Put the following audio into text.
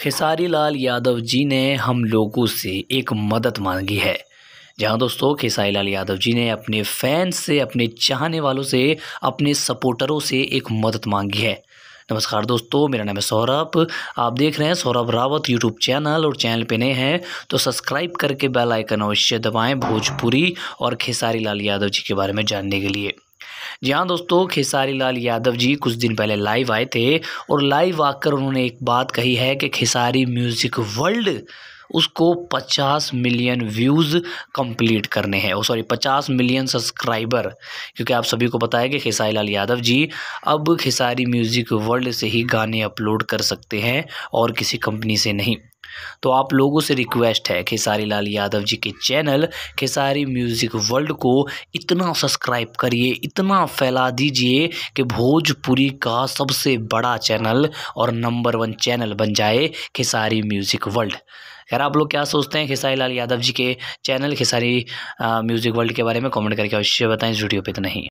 खेसारी लाल यादव जी ने हम लोगों से एक मदद मांगी है जहां दोस्तों खेसारी लाल यादव जी ने अपने फैंस से अपने चाहने वालों से अपने सपोर्टरों से एक मदद मांगी है नमस्कार दोस्तों मेरा नाम है सौरभ आप देख रहे हैं सौरभ रावत यूट्यूब चैनल और चैनल पे नए हैं तो सब्सक्राइब करके बेल आइकन अवश्य दबाएं भोजपुरी और खेसारी लाल यादव जी के बारे में जानने के लिए जी हाँ दोस्तों खेसारी लाल यादव जी कुछ दिन पहले लाइव आए थे और लाइव आकर उन्होंने एक बात कही है कि खेसारी म्यूज़िक वर्ल्ड उसको 50 मिलियन व्यूज़ कंप्लीट करने हैं और सॉरी 50 मिलियन सब्सक्राइबर क्योंकि आप सभी को पता है कि खेसारी लाल यादव जी अब खेसारी म्यूज़िक वर्ल्ड से ही गाने अपलोड कर सकते हैं और किसी कंपनी से नहीं तो आप लोगों से रिक्वेस्ट है खेसारी लाल यादव जी के चैनल खेसारी म्यूज़िक वर्ल्ड को इतना सब्सक्राइब करिए इतना फैला दीजिए कि भोजपुरी का सबसे बड़ा चैनल और नंबर वन चैनल बन जाए खेसारी म्यूज़िक वर्ल्ड खैर आप लोग क्या सोचते हैं खेसारी लाल यादव जी के चैनल खेसारी म्यूज़िक वर्ल्ड के बारे में कमेंट करके अवश्य बताएं इस वीडियो पे तो नहीं